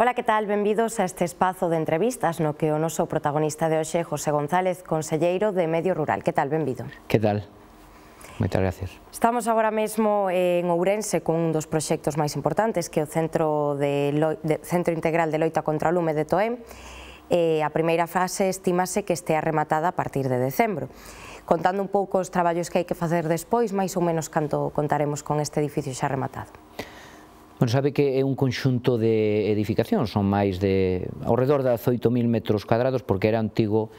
Ola, que tal? Benvidos a este espazo de entrevistas no que o noso protagonista de hoxe, José González, conselleiro de Medio Rural. Que tal? Benvido. Que tal? Moitas gracias. Estamos agora mesmo en Ourense con un dos proxectos máis importantes que é o Centro, de Lo... de... Centro Integral de Loita contra o Lume de Toén. Eh, a primeira fase estimase que estea rematada a partir de decembro. Contando un pouco os traballos que hai que facer despois, máis ou menos canto contaremos con este edificio xa rematado. Bueno, sabe que é un conxunto de edificacións, son máis de ao redor de 8.000 metros cuadrados porque era antigo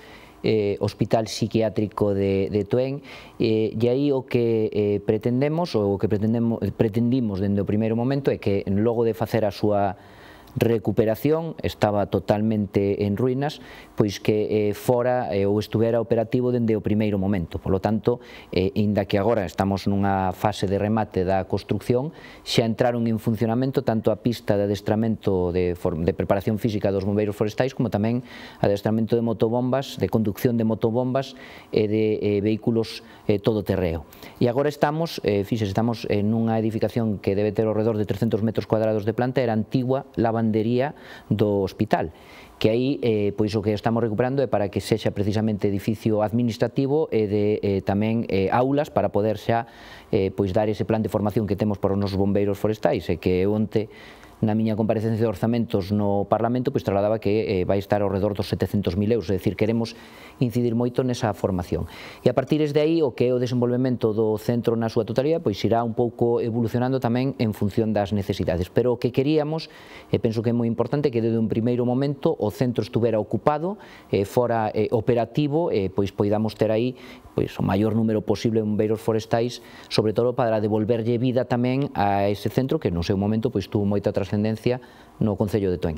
eh, Hospital Psiquiátrico de, de Tuén eh, e aí o que eh, pretendemos ou o que pretendemos, pretendimos dende o primeiro momento é que logo de facer a súa recuperación estaba totalmente en ruínas, pois que eh, fora eh, ou estuvera operativo dende o primeiro momento. Por lo tanto, eh, inda que agora estamos nunha fase de remate da construcción, xa entraron en funcionamento tanto a pista de adestramento de, de preparación física dos bombeiros forestais como tamén adestramento de motobombas, de conducción de motobombas e de eh, vehículos eh, todoterreo. E agora estamos, eh, fixe, estamos en nunha edificación que debe ter ao redor de 300 metros cuadrados de planta, era antigua, lavanda lavandería do hospital que aí eh, pois o que estamos recuperando é para que sexa precisamente edificio administrativo e de eh, tamén eh, aulas para poder xa eh, pois dar ese plan de formación que temos para os nosos bombeiros forestais e que onte na miña comparecencia de orzamentos no Parlamento, pois trasladaba que eh, vai estar ao redor dos 700.000 euros, é dicir, queremos incidir moito nesa formación. E a partir de aí, o que é o desenvolvemento do centro na súa totalidade, pois irá un pouco evolucionando tamén en función das necesidades. Pero o que queríamos, e penso que é moi importante, que desde un primeiro momento o centro estuvera ocupado, eh, fora eh, operativo, eh, pois poidamos ter aí pois, o maior número posible de bombeiros forestais, sobre todo para devolverlle vida tamén a ese centro que no seu momento pois tuvo moita transformación trascendencia no Concello de Toén.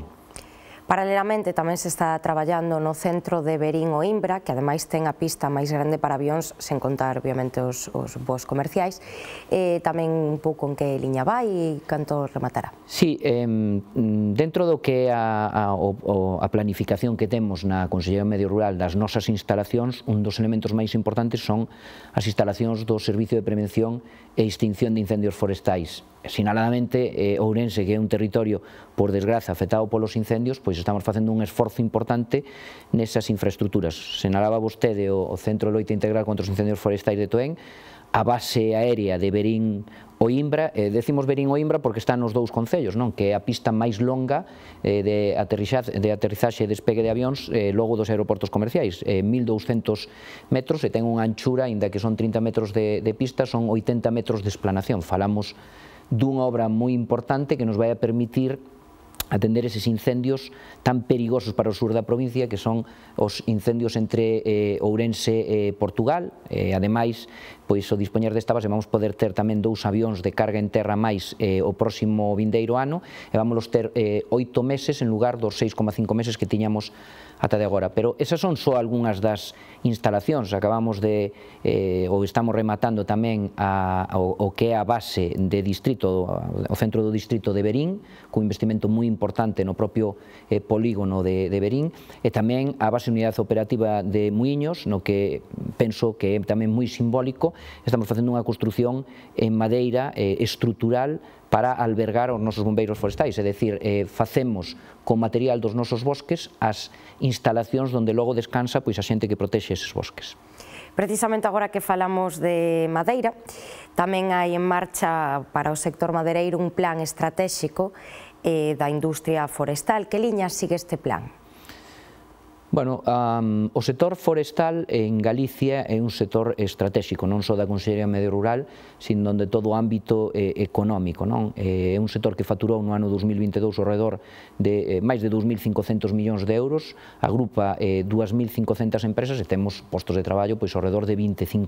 Paralelamente tamén se está traballando no centro de Berín o Imbra, que ademais ten a pista máis grande para avións, sen contar obviamente os, os comerciais. Eh, tamén un pouco en que liña vai e canto rematará. Sí, eh, dentro do que a, a, o, a planificación que temos na Consellería Medio Rural das nosas instalacións, un dos elementos máis importantes son as instalacións do Servicio de Prevención e Extinción de Incendios Forestais sinaladamente eh, Ourense, que é un territorio por desgraza afectado polos incendios, pois estamos facendo un esforzo importante nesas infraestructuras. Senalaba vostede o, o Centro de Loita Integral contra os Incendios Forestais de Toén, a base aérea de Berín Oimbra, eh, decimos Berín Oimbra porque está nos dous concellos, non que é a pista máis longa eh, de, aterrizaxe, de aterrizaxe e despegue de avións eh, logo dos aeroportos comerciais, eh, 1200 metros e ten unha anchura, inda que son 30 metros de, de pista, son 80 metros de explanación, falamos dunha obra moi importante que nos vai a permitir atender eses incendios tan perigosos para o sur da provincia que son os incendios entre eh, Ourense e Portugal. Eh, ademais, pois o dispoñer desta base vamos poder ter tamén dous avións de carga en terra máis eh, o próximo vindeiro ano e vamos ter eh, oito meses en lugar dos 6,5 meses que tiñamos ata de agora. Pero esas son só algunhas das instalacións. Acabamos de, eh, ou estamos rematando tamén a, a, o, o que é a base de distrito, o centro do distrito de Berín, cun investimento moi importante no propio eh, polígono de, de Berín, e tamén a base de unidade operativa de Muiños, no que penso que é tamén moi simbólico estamos facendo unha construción en madeira eh, estrutural para albergar os nosos bombeiros forestais, é dicir, eh, facemos con material dos nosos bosques as instalacións onde logo descansa pois a xente que protexe eses bosques. Precisamente agora que falamos de madeira, tamén hai en marcha para o sector madeireiro un plan estratégico eh, da industria forestal. Que liña sigue este plan? Bueno, um, o sector forestal en Galicia é un sector estratégico, non só da Consellería Medio Rural, sin donde todo o ámbito eh, económico. Non? Eh, é un sector que facturou no ano 2022 ao redor de eh, máis de 2.500 millóns de euros, agrupa eh, 2.500 empresas e temos postos de traballo pois ao redor de 25.000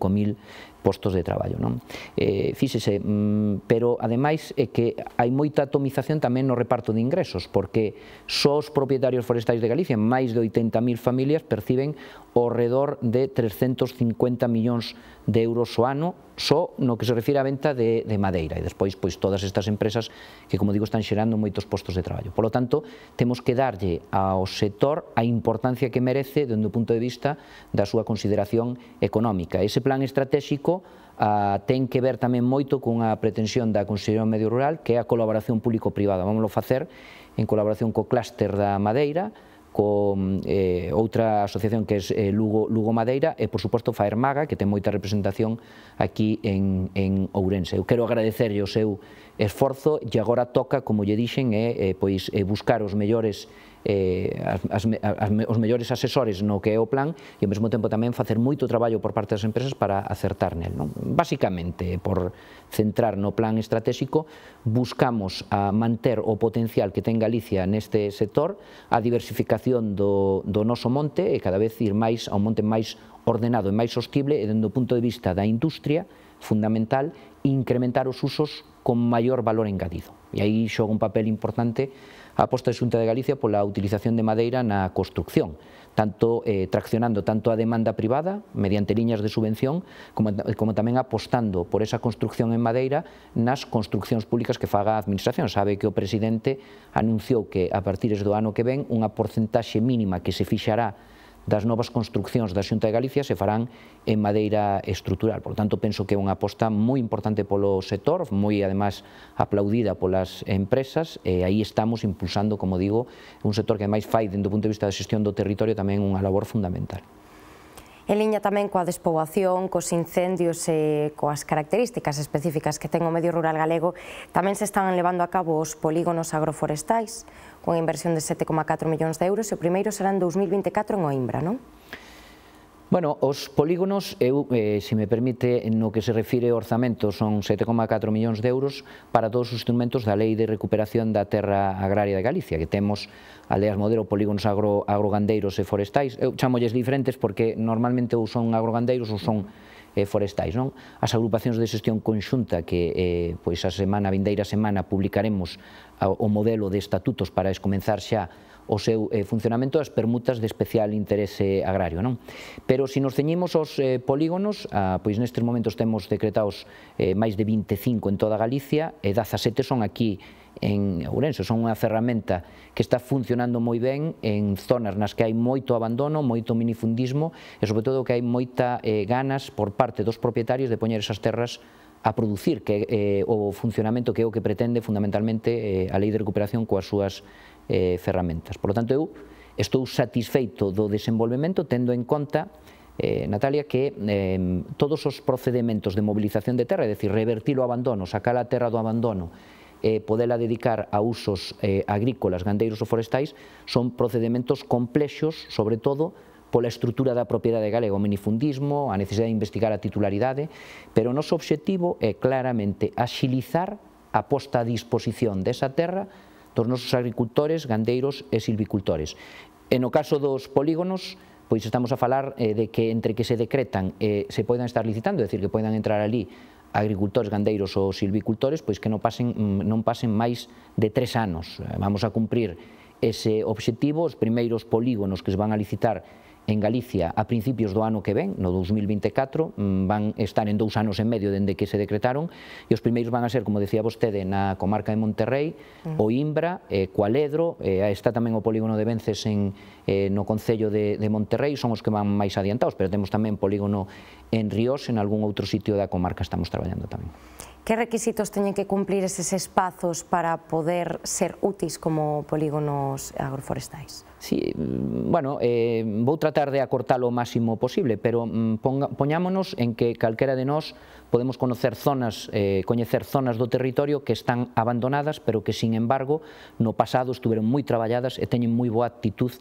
postos de traballo. Non? Eh, fíxese, mm, pero ademais é que hai moita atomización tamén no reparto de ingresos, porque só os propietarios forestais de Galicia, máis de 80.000 familias perciben o redor de 350 millóns de euros o ano só no que se refira á venta de, de madeira e despois pois todas estas empresas que como digo están xerando moitos postos de traballo. Por lo tanto, temos que darlle ao sector a importancia que merece dende o punto de vista da súa consideración económica. Ese plan estratégico a, ah, ten que ver tamén moito cunha pretensión da Consellería Medio Rural que é a colaboración público-privada. Vámoslo facer en colaboración co clúster da Madeira, con eh, outra asociación que é eh, Lugo, Lugo Madeira e, por suposto, Faermaga, que ten moita representación aquí en, en Ourense. Eu quero agradecerlle o seu esforzo e agora toca, como lle dixen, eh, eh pois, eh, buscar os mellores eh, as, as, as, os mellores asesores no que é o plan e ao mesmo tempo tamén facer moito traballo por parte das empresas para acertar nel. Non? por centrar no plan estratégico, buscamos a manter o potencial que ten Galicia neste sector, a diversificación do, do noso monte e cada vez ir máis a un monte máis ordenado e máis hostible e dentro do punto de vista da industria fundamental incrementar os usos con maior valor engadido. E aí xoga un papel importante a aposta de Xunta de Galicia pola utilización de madeira na construcción, tanto eh, traccionando tanto a demanda privada mediante liñas de subvención, como, como tamén apostando por esa construcción en madeira nas construccións públicas que faga a Administración. Sabe que o Presidente anunciou que a partir do ano que ven unha porcentaxe mínima que se fixará das novas construccións da Xunta de Galicia se farán en madeira estrutural. Por tanto, penso que é unha aposta moi importante polo sector, moi, ademais, aplaudida polas empresas, e aí estamos impulsando, como digo, un sector que, ademais, fai, dentro do punto de vista da xestión do territorio, tamén unha labor fundamental. En liña tamén coa despoboación, cos incendios e coas características específicas que ten o medio rural galego, tamén se están levando a cabo os polígonos agroforestais, con inversión de 7,4 millóns de euros, e o primeiro será en 2024 en Oimbra, non? Bueno, os polígonos, eu, eh, se me permite, no que se refire ao orzamento, son 7,4 millóns de euros para todos os instrumentos da Lei de Recuperación da Terra Agraria de Galicia, que temos aldeas modelo, polígonos agro, agrogandeiros e forestais. Eu chamolles diferentes porque normalmente ou son agrogandeiros ou son eh, forestais. Non? As agrupacións de xestión conxunta que eh, pois a semana, a vindeira semana, publicaremos o modelo de estatutos para escomenzar xa o seu eh, funcionamento das permutas de especial interese agrario. Non? Pero se nos ceñimos aos eh, polígonos, ah, pois nestes momentos temos decretados eh, máis de 25 en toda Galicia e 17 son aquí en Ourense, son unha ferramenta que está funcionando moi ben en zonas nas que hai moito abandono, moito minifundismo e sobre todo que hai moita eh, ganas por parte dos propietarios de poñer esas terras a producir que eh, o funcionamento que é o que pretende fundamentalmente eh, a Lei de Recuperación coas súas eh, ferramentas. Por lo tanto, eu estou satisfeito do desenvolvemento tendo en conta eh, Natalia, que eh, todos os procedementos de mobilización de terra, é dicir, revertir o abandono, sacar a terra do abandono, eh, podela dedicar a usos eh, agrícolas, gandeiros ou forestais, son procedementos complexos, sobre todo, pola estrutura da propiedade galega, o minifundismo, a necesidade de investigar a titularidade, pero o noso obxectivo é claramente axilizar a posta a disposición desa terra dos nosos agricultores, gandeiros e silvicultores. E no caso dos polígonos, pois estamos a falar eh, de que entre que se decretan e eh, se poidan estar licitando, é dicir, que poidan entrar ali agricultores, gandeiros ou silvicultores, pois que non pasen, mm, non pasen máis de tres anos. Eh, vamos a cumprir ese obxectivo, os primeiros polígonos que se van a licitar en Galicia a principios do ano que ven, no 2024, mm, van estar en dous anos e medio dende que se decretaron, e os primeiros van a ser, como decía vostede, na comarca de Monterrey, mm. o Imbra, eh, Coaledro, eh, está tamén o polígono de Vences en, eh, no Concello de, de Monterrey, son os que van máis adiantados, pero temos tamén polígono en Ríos, en algún outro sitio da comarca estamos traballando tamén. Que requisitos teñen que cumplir eses espazos para poder ser útis como polígonos agroforestais? Sí, bueno, eh, vou tratar de acortalo o máximo posible, pero mm, ponga, poñámonos en que calquera de nós podemos conocer zonas, eh, coñecer zonas do territorio que están abandonadas, pero que, sin embargo, no pasado estuveron moi traballadas e teñen moi boa actitud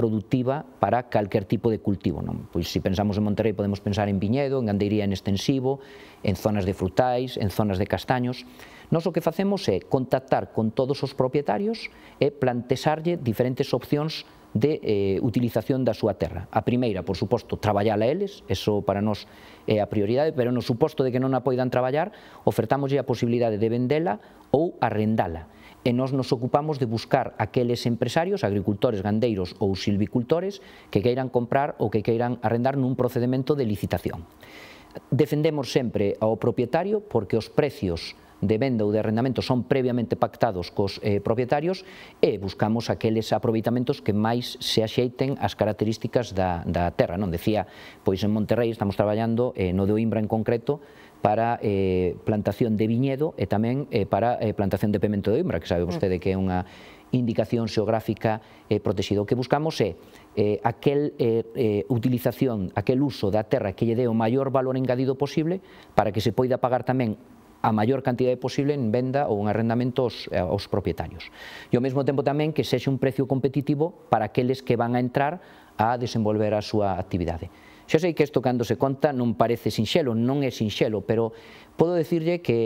productiva para calquer tipo de cultivo. Non? Pois se pensamos en Monterrey podemos pensar en viñedo, en gandeiría en extensivo, en zonas de frutais, en zonas de castaños. Nos o que facemos é contactar con todos os propietarios e plantexarlle diferentes opcións de eh, utilización da súa terra. A primeira, por suposto, traballala eles, eso para nós é a prioridade, pero no suposto de que non a poidan traballar, ofertámoslle a posibilidade de vendela ou arrendala e nós nos ocupamos de buscar aqueles empresarios, agricultores, gandeiros ou silvicultores que queiran comprar ou que queiran arrendar nun procedimento de licitación. Defendemos sempre ao propietario porque os precios de venda ou de arrendamento son previamente pactados cos eh, propietarios e buscamos aqueles aproveitamentos que máis se axeiten as características da, da terra. Non decía, pois en Monterrey estamos traballando, eh, no de Oimbra en concreto, para eh, plantación de viñedo e tamén eh, para eh, plantación de pemento de oimbra, que sabe mm. vostede que é unha indicación xeográfica eh, protegida. O que buscamos é eh, aquel eh, eh, utilización, aquel uso da terra que lle dé o maior valor engadido posible para que se poida pagar tamén a maior cantidade posible en venda ou en arrendamento aos, eh, aos propietarios. E ao mesmo tempo tamén que sexe un precio competitivo para aqueles que van a entrar a desenvolver a súa actividade. Xa sei que isto cando se conta non parece sinxelo, non é sinxelo, pero podo decirlle que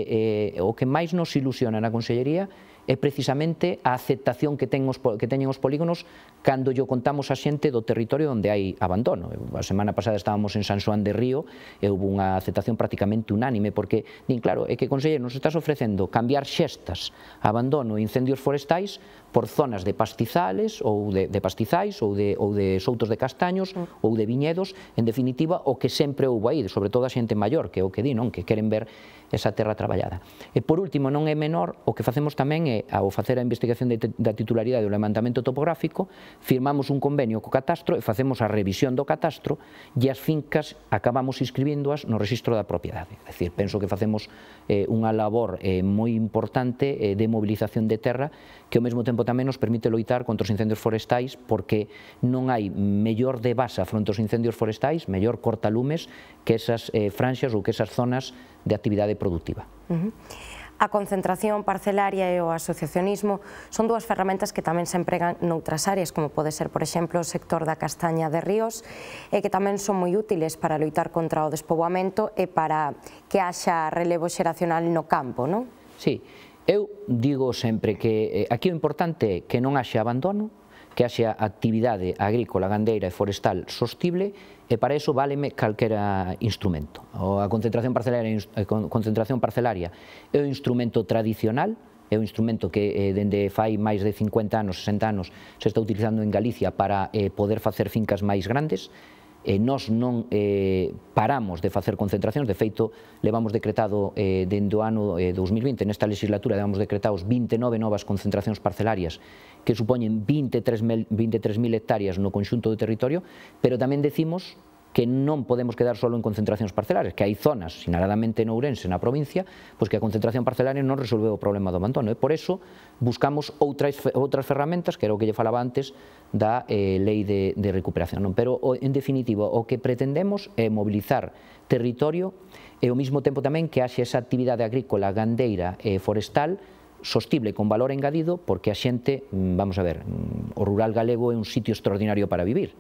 eh, o que máis nos ilusiona na Consellería é precisamente a aceptación que, ten os, que teñen os polígonos cando yo contamos a xente do territorio onde hai abandono. A semana pasada estábamos en San Xoán de Río e houve unha aceptación prácticamente unánime porque, nin claro, é que, conselle, nos estás ofrecendo cambiar xestas, abandono e incendios forestais por zonas de pastizales ou de, de pastizais ou de, ou de soutos de castaños ou de viñedos, en definitiva, o que sempre houve aí, sobre todo a xente maior, que é o que di, non? que queren ver esa terra traballada. E por último, non é menor, o que facemos tamén é é, ao facer a investigación de, da titularidade do levantamento topográfico, firmamos un convenio co catastro e facemos a revisión do catastro e as fincas acabamos inscribíndoas no registro da propiedade. É dicir, penso que facemos eh, unha labor eh, moi importante eh, de mobilización de terra que ao mesmo tempo tamén nos permite loitar contra os incendios forestais porque non hai mellor de base fronte aos incendios forestais, mellor cortalumes que esas eh, franxas ou que esas zonas de actividade productiva. Uh -huh. A concentración parcelaria e o asociacionismo son dúas ferramentas que tamén se empregan noutras áreas, como pode ser, por exemplo, o sector da castaña de ríos, e que tamén son moi útiles para loitar contra o despoboamento e para que haxa relevo xeracional no campo, non? Sí, eu digo sempre que eh, aquí o importante é que non haxe abandono, que haxa actividade agrícola, gandeira e forestal sostible e para iso váleme calquera instrumento. A concentración parcelaria, a concentración parcelaria é o instrumento tradicional, é o instrumento que eh, dende fai máis de 50 anos, 60 anos, se está utilizando en Galicia para eh, poder facer fincas máis grandes, eh, nós non eh, paramos de facer concentracións, de feito, levamos decretado eh, dende o ano eh, 2020, nesta legislatura, levamos decretados 29 novas concentracións parcelarias que supoñen 23.000 23 hectáreas no conxunto do territorio, pero tamén decimos que non podemos quedar só en concentracións parcelares, que hai zonas, sinaladamente en Ourense, na provincia, pois que a concentración parcelaria non resolveu o problema do abandono. E eh? por eso buscamos outras, outras ferramentas, que era o que lle falaba antes, da eh, lei de, de recuperación. Non? Pero, en definitivo, o que pretendemos é mobilizar territorio e ao mesmo tempo tamén que haxe esa actividade agrícola, gandeira e forestal sostible con valor engadido porque a xente, mm, vamos a ver, mm, o rural galego é un sitio extraordinario para vivir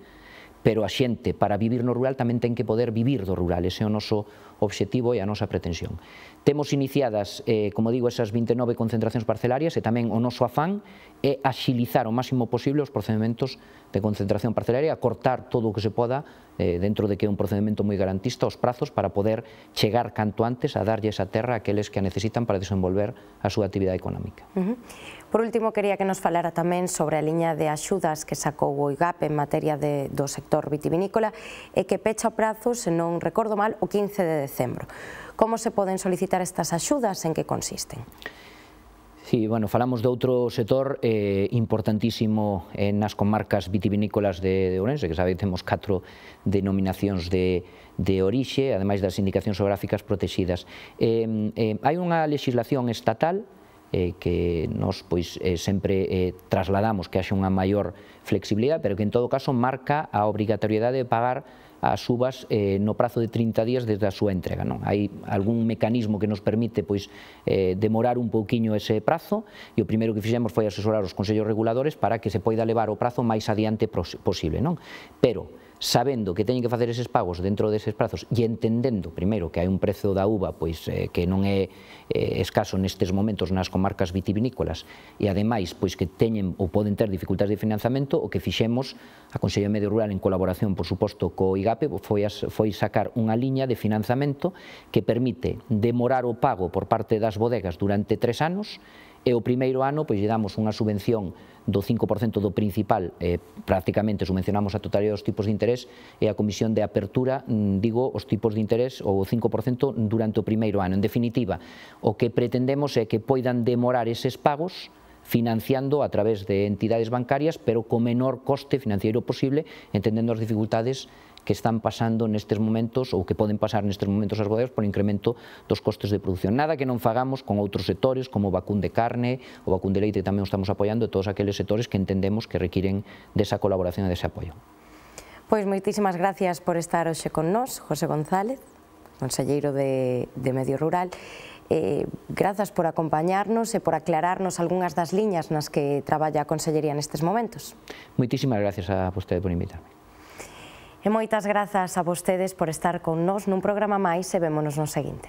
pero a xente para vivir no rural tamén ten que poder vivir do rural, ese é o noso obxectivo e a nosa pretensión. Temos iniciadas, eh, como digo, esas 29 concentracións parcelarias e tamén o noso afán é axilizar o máximo posible os procedementos de concentración parcelaria, cortar todo o que se poda eh, dentro de que é un procedimento moi garantista os prazos para poder chegar canto antes a darlle esa terra a aqueles que a necesitan para desenvolver a súa actividade económica. Uh -huh. Por último, quería que nos falara tamén sobre a liña de axudas que sacou o IGAP en materia de, do sector vitivinícola e que pecha o prazo, se non recordo mal, o 15 de decembro. Como se poden solicitar estas axudas, en que consisten? Sí, bueno, falamos de outro setor eh, importantísimo eh, nas comarcas vitivinícolas de, de Ourense, que sabéis temos catro denominacións de, de orixe, ademais das indicacións geográficas protegidas. Eh, eh, hai unha legislación estatal eh, que nos pois, eh, sempre eh, trasladamos que haxe unha maior flexibilidade, pero que en todo caso marca a obrigatoriedade de pagar as subas eh, no prazo de 30 días desde a súa entrega. Non? Hai algún mecanismo que nos permite pois, eh, demorar un pouquiño ese prazo e o primeiro que fixemos foi asesorar os consellos reguladores para que se poida levar o prazo máis adiante posible. Non? Pero, sabendo que teñen que facer eses pagos dentro deses prazos e entendendo, primeiro, que hai un prezo da uva pois eh, que non é eh, escaso nestes momentos nas comarcas vitivinícolas e ademais pois que teñen ou poden ter dificultades de financiamento, o que fixemos a Consello Medio Rural en colaboración, por suposto, co IGAPE foi, as, foi sacar unha liña de financiamento que permite demorar o pago por parte das bodegas durante tres anos e o primeiro ano pois lle damos unha subvención do 5% do principal, eh, prácticamente subvencionamos a totalidade dos tipos de interés e a comisión de apertura, mm, digo, os tipos de interés ou o 5% durante o primeiro ano. En definitiva, o que pretendemos é que poidan demorar eses pagos financiando a través de entidades bancarias, pero co menor coste financiero posible, entendendo as dificultades que están pasando nestes momentos ou que poden pasar nestes momentos as bodegas por incremento dos costes de produción. Nada que non fagamos con outros sectores como o vacún de carne, o vacún de leite tamén estamos apoiando e todos aqueles sectores que entendemos que requiren desa colaboración e dese apoio. Pois moitísimas gracias por estar hoxe con nós, José González, conselleiro de, de Medio Rural. Eh, grazas por acompañarnos e por aclararnos algunhas das liñas nas que traballa a Consellería nestes momentos. Moitísimas gracias a vostede por invitarme. E moitas grazas a vostedes por estar con nós nun programa máis e vémonos no seguinte.